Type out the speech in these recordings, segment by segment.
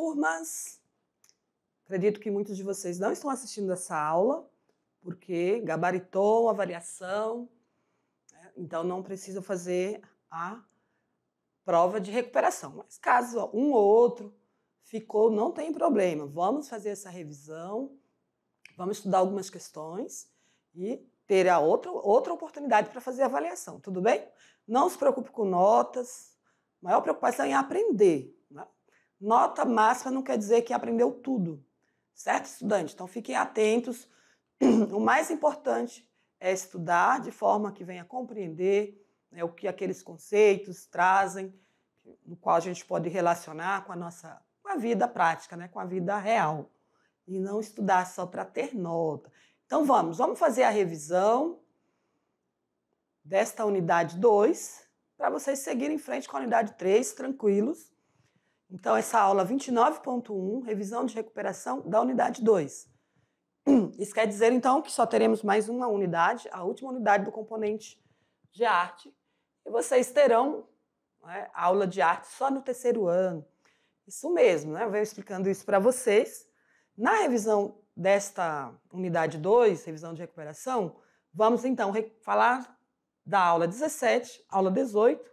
turmas! Acredito que muitos de vocês não estão assistindo essa aula, porque gabaritou avaliação, né? então não precisa fazer a prova de recuperação. Mas caso um ou outro ficou, não tem problema. Vamos fazer essa revisão, vamos estudar algumas questões e a outra, outra oportunidade para fazer a avaliação, tudo bem? Não se preocupe com notas, a maior preocupação é aprender. Nota máxima não quer dizer que aprendeu tudo, certo, estudante? Então fiquem atentos. O mais importante é estudar de forma que venha compreender né, o que aqueles conceitos trazem, no qual a gente pode relacionar com a nossa com a vida prática, né, com a vida real. E não estudar só para ter nota. Então vamos, vamos fazer a revisão desta unidade 2 para vocês seguirem em frente com a unidade 3, tranquilos. Então, essa aula 29.1, revisão de recuperação da unidade 2. Isso quer dizer, então, que só teremos mais uma unidade, a última unidade do componente de arte. E vocês terão né, aula de arte só no terceiro ano. Isso mesmo, né? Eu venho explicando isso para vocês. Na revisão desta unidade 2, revisão de recuperação, vamos então falar da aula 17, aula 18,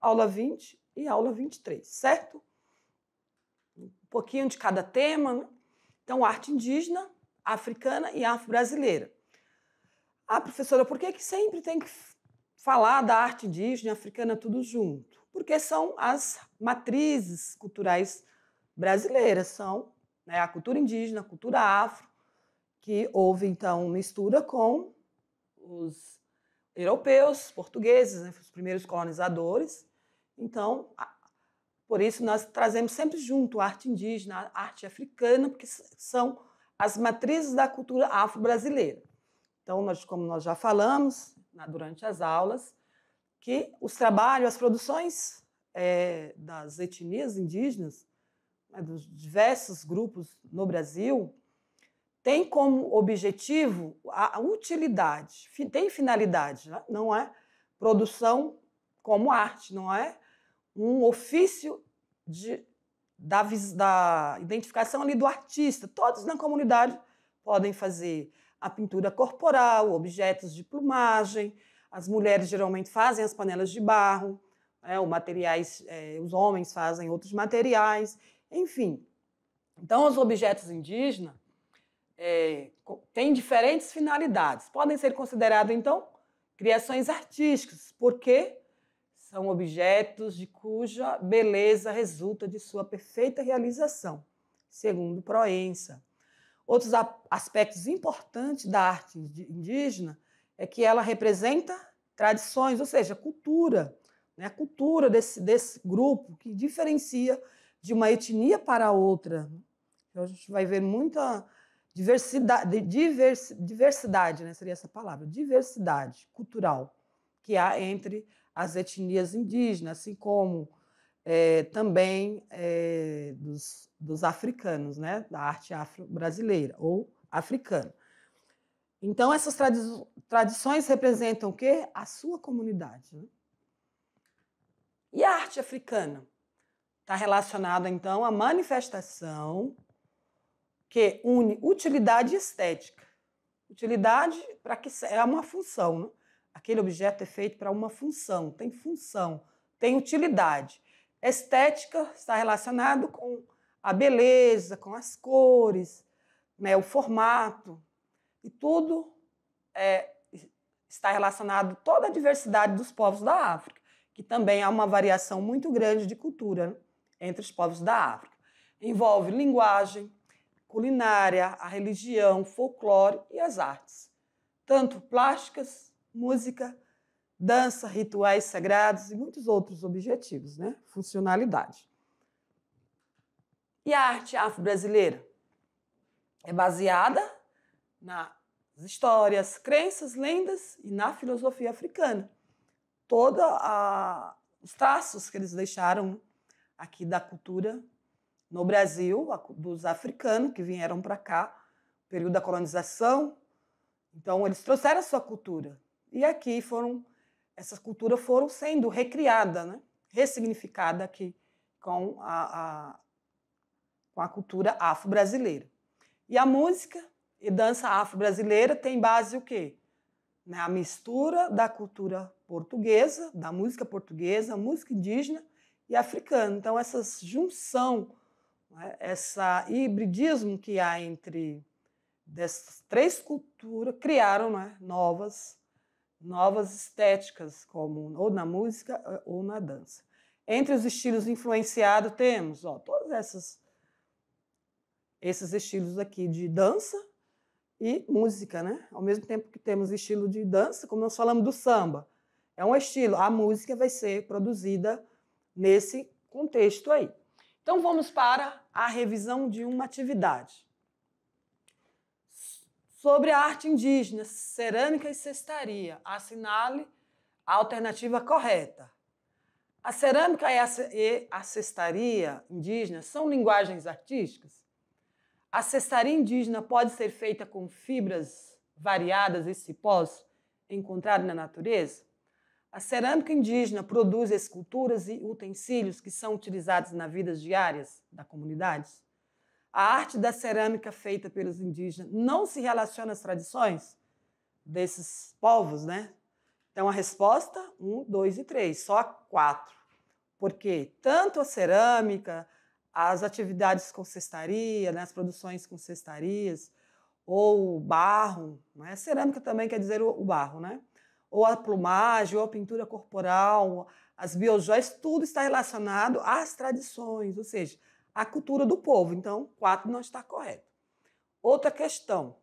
aula 20 e aula 23, certo? um pouquinho de cada tema. Né? Então, arte indígena, africana e afro-brasileira. Ah, professora, por que, que sempre tem que falar da arte indígena e africana tudo junto? Porque são as matrizes culturais brasileiras, são né, a cultura indígena, a cultura afro, que houve, então, mistura com os europeus, portugueses, né, os primeiros colonizadores. Então, por isso, nós trazemos sempre junto arte indígena, arte africana, porque são as matrizes da cultura afro-brasileira. Então, nós, como nós já falamos na, durante as aulas, que os trabalhos, as produções é, das etnias indígenas, né, dos diversos grupos no Brasil, tem como objetivo a utilidade, tem finalidade, né? não é produção como arte, não é um ofício de, da, da identificação ali do artista. Todos na comunidade podem fazer a pintura corporal, objetos de plumagem. As mulheres geralmente fazem as panelas de barro, é, materiais, é, os homens fazem outros materiais, enfim. Então, os objetos indígenas é, eh, têm diferentes finalidades. Podem ser considerados, então, criações artísticas, porque são objetos de cuja beleza resulta de sua perfeita realização, segundo Proença. Outros aspectos importantes da arte indígena é que ela representa tradições, ou seja, cultura, né? a cultura desse, desse grupo que diferencia de uma etnia para outra. Então, a gente vai ver muita diversidade, diversidade né? seria essa palavra, diversidade cultural que há entre as etnias indígenas, assim como é, também é, dos, dos, africanos, né, da arte afro-brasileira ou africana. Então, essas tradi tradições representam o quê? A sua comunidade. Né? E a arte africana? Está relacionada, então, à manifestação que une utilidade estética. Utilidade para que é uma função, né? Aquele objeto é feito para uma função, tem função, tem utilidade. Estética está relacionado com a beleza, com as cores, né, o formato, e tudo é, está relacionado toda a diversidade dos povos da África, que também há uma variação muito grande de cultura né, entre os povos da África. Envolve linguagem, culinária, a religião, folclore e as artes, tanto plásticas música, dança, rituais sagrados e muitos outros objetivos, né? funcionalidade. E a arte afro-brasileira? É baseada nas histórias, crenças, lendas e na filosofia africana. Todos os traços que eles deixaram aqui da cultura no Brasil, dos africanos que vieram para cá, período da colonização. Então, eles trouxeram a sua cultura, e aqui foram essas culturas foram sendo recriada, né? ressignificada aqui com a, a com a cultura afro-brasileira. E a música e dança afro-brasileira tem base o quê? Né, a mistura da cultura portuguesa, da música portuguesa, música indígena e africana. Então, essa junção, né, esse hibridismo que há entre dessas três culturas, criaram né, novas novas estéticas, como ou na música eh, ou na dança. Entre os estilos influenciados temos, ó, todos essas, esses estilos aqui de dança e música, né? Ao mesmo tempo que temos estilo de dança, como nós falamos do samba, é um estilo. A música vai ser produzida nesse contexto aí. Então vamos para a revisão de uma atividade sobre a arte indígena, cerâmica e cestaria. Assinale a alternativa correta. A cerâmica e a cestaria indígena são linguagens artísticas? A cestaria indígena pode ser feita com fibras variadas e cipós encontrados na natureza? A cerâmica indígena produz esculturas e utensílios que são utilizados nas vidas diárias das comunidades a arte da cerâmica feita pelos indígenas não se relaciona às tradições desses povos, né? Então, a resposta, um, dois e três, só quatro. Porque tanto a cerâmica, as atividades com cestaria, né, as produções com cestarias, ou barro, né? cerâmica também quer dizer o barro, né? ou a plumagem, ou a pintura corporal, as biojóias, tudo está relacionado às tradições, ou seja, a cultura do povo. Então, quatro não está correto. Outra questão.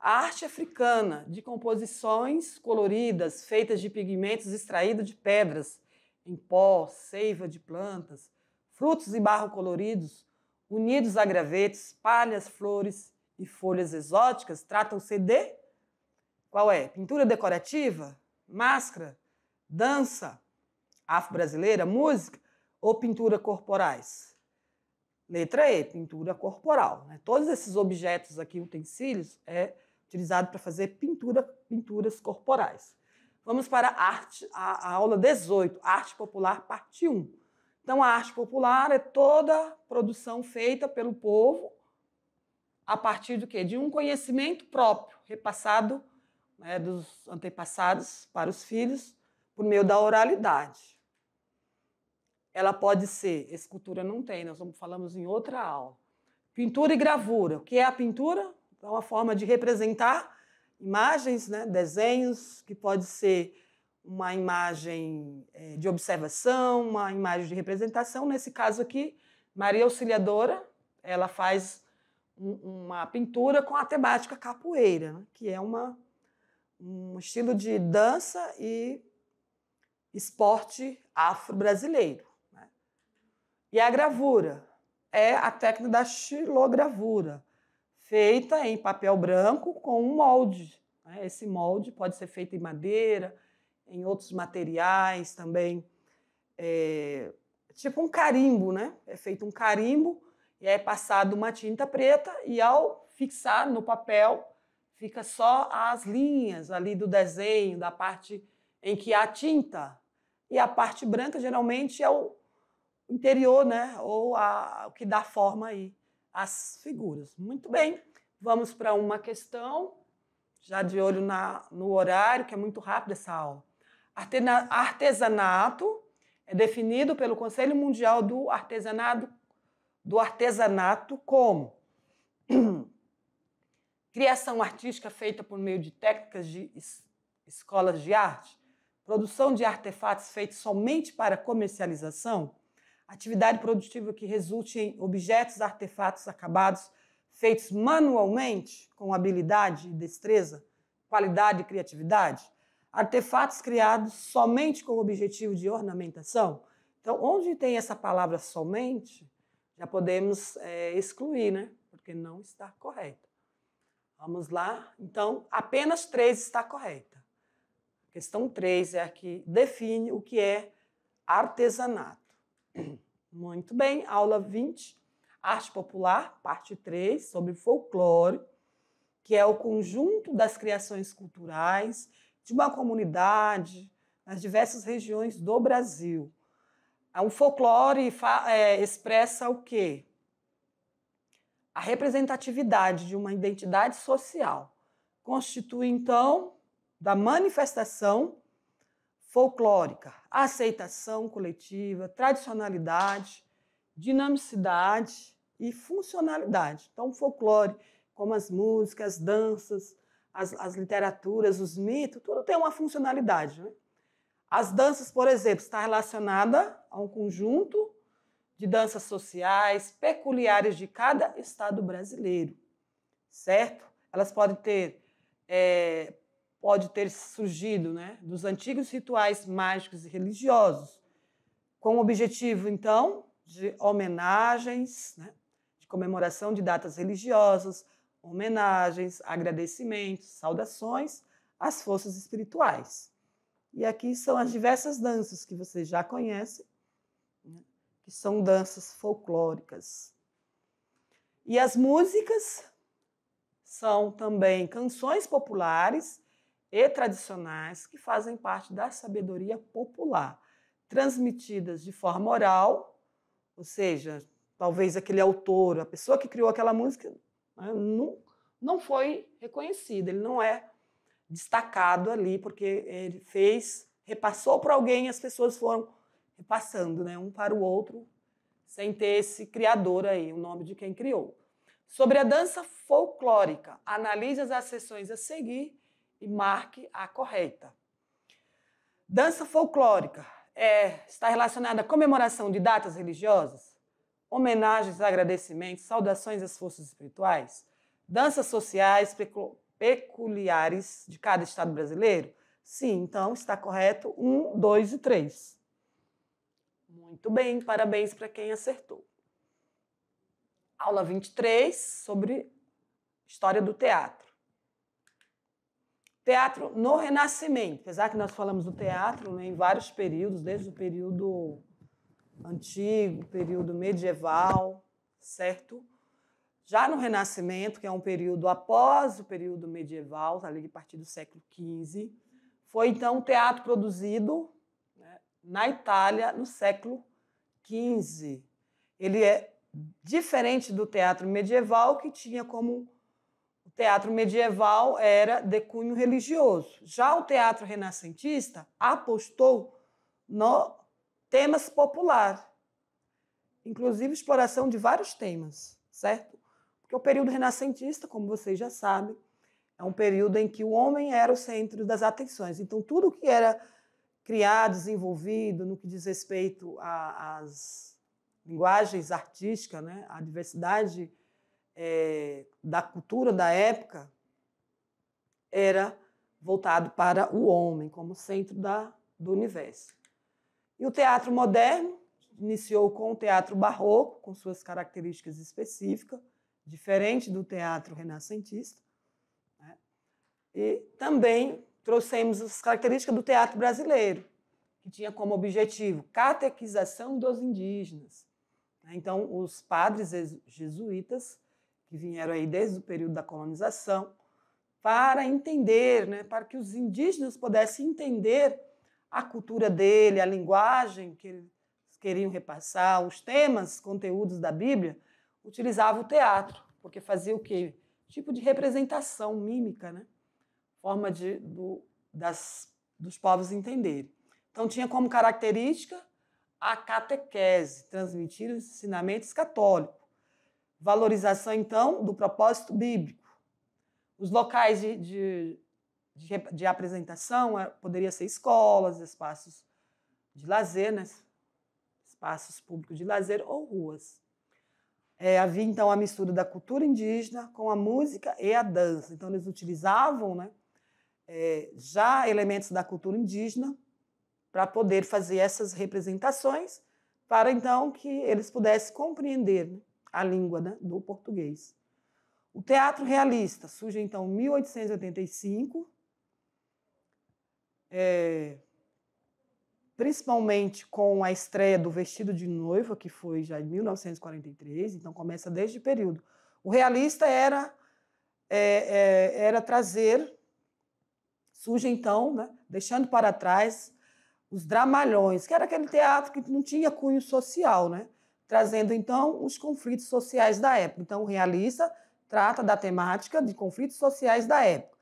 A arte africana de composições coloridas feitas de pigmentos extraídos de pedras, em pó, seiva de plantas, frutos e barro coloridos, unidos a gravetos, palhas, flores e folhas exóticas, tratam-se de qual é? Pintura decorativa, máscara, dança afro-brasileira, música ou pintura corporais? Letra E, pintura corporal. Né? Todos esses objetos aqui, utensílios, é utilizado para fazer pintura, pinturas corporais. Vamos para a, arte, a, a aula 18, Arte Popular, parte 1. Então, a arte popular é toda produção feita pelo povo a partir do quê? De um conhecimento próprio, repassado né, dos antepassados para os filhos por meio da oralidade ela pode ser, escultura não tem, nós falamos em outra aula. Pintura e gravura. O que é a pintura? É uma forma de representar imagens, né? desenhos, que pode ser uma imagem é, de observação, uma imagem de representação. Nesse caso aqui, Maria Auxiliadora, ela faz uma pintura com a temática capoeira, né? que é uma, um estilo de dança e esporte afro-brasileiro. E a gravura é a técnica da xilogravura, feita em papel branco com um molde. Né? Esse molde pode ser feito em madeira, em outros materiais também. É tipo um carimbo, né? É feito um carimbo e é passado uma tinta preta e ao fixar no papel fica só as linhas ali do desenho, da parte em que há tinta. E a parte branca geralmente é o interior, né? Ou a, o que dá forma aí às figuras. Muito bem, vamos para uma questão, já de olho na, no horário, que é muito rápido essa aula. Artesanato é definido pelo Conselho Mundial do Artesanato, do artesanato como criação artística feita por meio de técnicas de es, escolas de arte, produção de artefatos feitos somente para comercialização, atividade produtiva que resulte em objetos, artefatos acabados feitos manualmente, com habilidade e destreza, qualidade e criatividade, artefatos criados somente com o objetivo de ornamentação. Então, onde tem essa palavra somente, já podemos é, excluir, né? Porque não está correta. Vamos lá? Então, apenas três está correta. A questão três é a que define o que é artesanato. Muito bem, aula 20, Arte Popular, parte 3, sobre folclore, que é o conjunto das criações culturais de uma comunidade nas diversas regiões do Brasil. O é folclore é, expressa o quê? A representatividade de uma identidade social. Constitui, então, da manifestação folclórica, aceitação coletiva, tradicionalidade, dinamicidade e funcionalidade. Então, o folclore, como as músicas, as danças, as, as literaturas, os mitos, tudo tem uma funcionalidade. Né? As danças, por exemplo, está relacionada a um conjunto de danças sociais peculiares de cada estado brasileiro, certo? Elas podem ter é, pode ter surgido né, dos antigos rituais mágicos e religiosos, com o objetivo, então, de homenagens, né, de comemoração de datas religiosas, homenagens, agradecimentos, saudações às forças espirituais. E aqui são as diversas danças que vocês já conhecem, né, que são danças folclóricas. E as músicas são também canções populares e tradicionais que fazem parte da sabedoria popular, transmitidas de forma oral, ou seja, talvez aquele autor, a pessoa que criou aquela música, não, né, não foi reconhecida, ele não é destacado ali, porque ele fez, repassou para alguém, e as pessoas foram repassando, né, um para o outro, sem ter esse criador aí, o nome de quem criou. Sobre a dança folclórica, analise as sessões a seguir e marque a correta. Dança folclórica é, está relacionada à comemoração de datas religiosas, homenagens, agradecimentos, saudações às forças espirituais, danças sociais peculiares de cada estado brasileiro? Sim, então está correto um, dois e três. Muito bem, parabéns para quem acertou. Aula 23 sobre história do teatro. Teatro no Renascimento, apesar que nós falamos do teatro né, em vários períodos, desde o período antigo, período medieval, certo? Já no Renascimento, que é um período após o período medieval, ali a partir do século XV, foi então um teatro produzido né, na Itália no século XV. Ele é diferente do teatro medieval, que tinha como o teatro medieval era de cunho religioso. Já o teatro renascentista apostou no temas popular, inclusive exploração de vários temas, certo? Porque o período renascentista, como vocês já sabem, é um período em que o homem era o centro das atenções. Então, tudo que era criado, desenvolvido no que diz respeito às linguagens artísticas, né, à diversidade é, da cultura da época era voltado para o homem como centro da, do universo. E o teatro moderno iniciou com o teatro barroco, com suas características específicas, diferente do teatro renascentista. Né? E também trouxemos as características do teatro brasileiro, que tinha como objetivo catequização dos indígenas. Né? Então, os padres jesuítas que vieram aí desde o período da colonização, para entender, né, para que os indígenas pudessem entender a cultura dele, a linguagem que eles queriam repassar, os temas, conteúdos da Bíblia, utilizava o teatro, porque fazia o quê? Tipo de representação mímica, né? Forma de, do, das, dos povos entenderem. Então, tinha como característica a catequese, transmitir os ensinamentos católicos. Valorização, então, do propósito bíblico. Os locais de, de, de, de apresentação é, poderiam ser escolas, espaços de lazer, né? espaços públicos de lazer ou ruas. É, havia então a mistura da cultura indígena com a música e a dança. Então eles utilizavam né, é, já elementos da cultura indígena para poder fazer essas representações, para então que eles pudessem compreender né, a língua né, do português. O teatro realista surge então em 1885, é, principalmente com a estreia do Vestido de Noiva, que foi já em 1943, então começa desde o período. O realista era, é, é, era trazer, surge então, né, deixando para trás os dramalhões, que era aquele teatro que não tinha cunho social, né? trazendo então os conflitos sociais da época. Então, o realista trata da temática de conflitos sociais da época.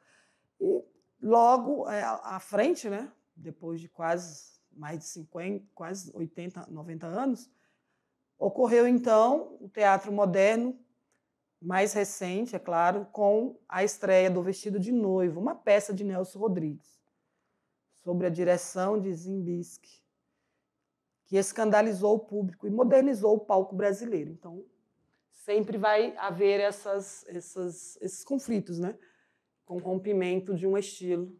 E logo é, à frente, né, depois de quase mais de 50, quase 80, 90 anos, ocorreu então o teatro moderno mais recente, é claro, com a estreia do Vestido de Noivo, uma peça de Nelson Rodrigues, sobre a direção de Zimbisque que escandalizou o público e modernizou o palco brasileiro. Então, sempre vai haver essas, essas, esses conflitos, né? com o rompimento de um estilo.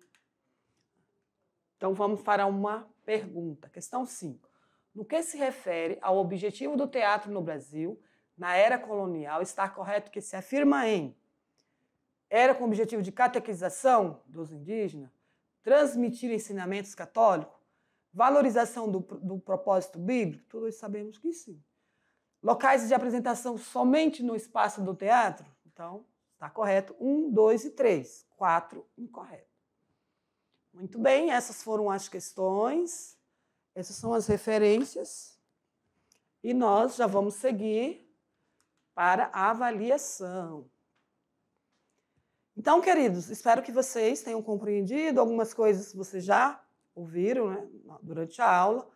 Então, vamos para uma pergunta. Questão 5. No que se refere ao objetivo do teatro no Brasil, na era colonial, está correto que se afirma em era com o objetivo de catequização dos indígenas, transmitir ensinamentos católicos, Valorização do, do propósito bíblico? Todos sabemos que sim. Locais de apresentação somente no espaço do teatro? Então, está correto. Um, dois e três. Quatro, incorreto. Muito bem, essas foram as questões, essas são as referências. E nós já vamos seguir para a avaliação. Então, queridos, espero que vocês tenham compreendido algumas coisas que vocês já ouviram né, durante a aula,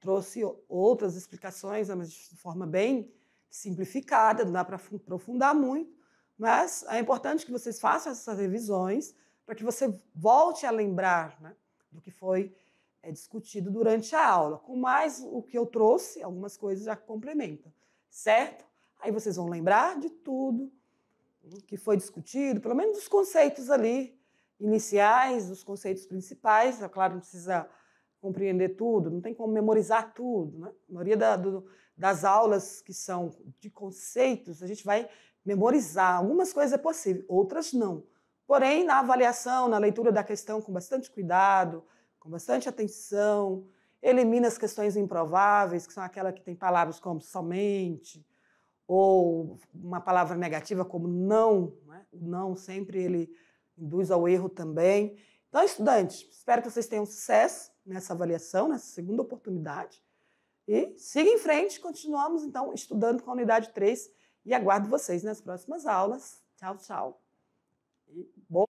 trouxe outras explicações, né, mas de forma bem simplificada, não dá para aprofundar muito, mas é importante que vocês façam essas revisões para que você volte a lembrar né, do que foi é, discutido durante a aula. Com mais o que eu trouxe, algumas coisas já complementam, certo? Aí vocês vão lembrar de tudo hum, que foi discutido, pelo menos dos conceitos ali iniciais, dos conceitos principais. É claro, não precisa compreender tudo, não tem como memorizar tudo. Né? A maioria da, do, das aulas que são de conceitos, a gente vai memorizar. Algumas coisas é possível, outras não. Porém, na avaliação, na leitura da questão com bastante cuidado, com bastante atenção, elimina as questões improváveis, que são aquelas que tem palavras como somente, ou uma palavra negativa como não. Né? O não sempre ele induz ao erro também. Então, estudantes, espero que vocês tenham sucesso nessa avaliação, nessa segunda oportunidade. E siga em frente, continuamos então estudando com a unidade 3 e aguardo vocês nas próximas aulas. Tchau, tchau. E boa